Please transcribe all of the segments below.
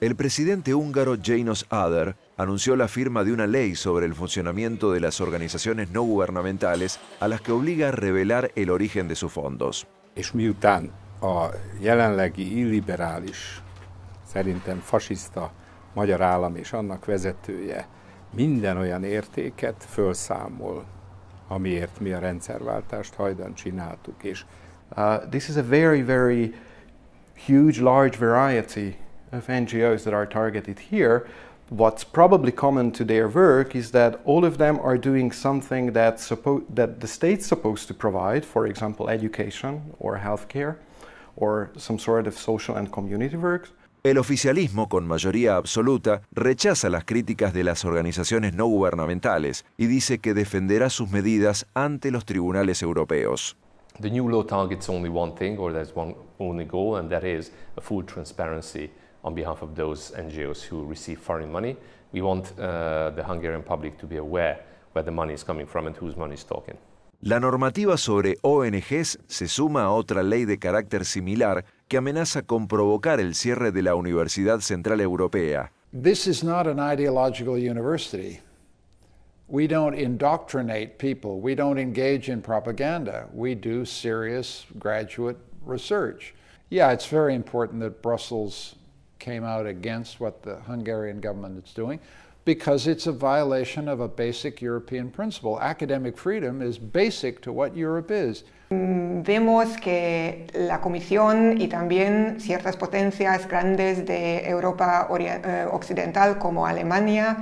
El presidente húngaro Janos Ader anunció la firma de una ley sobre el funcionamiento de las organizaciones no gubernamentales a las que obliga a revelar el origen de sus fondos. És miután a jelenlegi illiberális, szerintem fasiszta magyar állam és annak vezetője minden olyan értéket fölszámol, amiért mi a rendszerváltást hajdan csináltuk. És... Uh, this is a very, very huge, large variety of NGOs that are targeted here, what's probably common to their work is that all of them are doing something that, that the state's supposed to provide, for example, education or healthcare or some sort of social and community work. El oficialismo, con mayoría absoluta, rechaza las críticas de las organizaciones no gubernamentales y dice que defenderá sus medidas ante los tribunales europeos. The new law targets only one thing, or there's one only goal, and that is a full transparency on behalf of those NGOs who receive foreign money. We want uh, the Hungarian public to be aware where the money is coming from and whose money is talking. La normativa sobre ONGs se suma a otra ley de carácter similar que amenaza con provocar el cierre de la Universidad Central Europea. This is not an ideological university. We don't indoctrinate people. We don't engage in propaganda. We do serious graduate research. Yeah, it's very important that Brussels came out against what the Hungarian government is doing because it's a violation of a basic European principle. Academic freedom is basic to what Europe is. Mm, vemos que la Comisión y también ciertas potencias grandes de Europa eh, Occidental como Alemania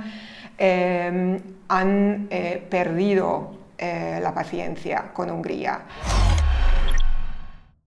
eh, han eh, perdido eh, la paciencia con Hungría.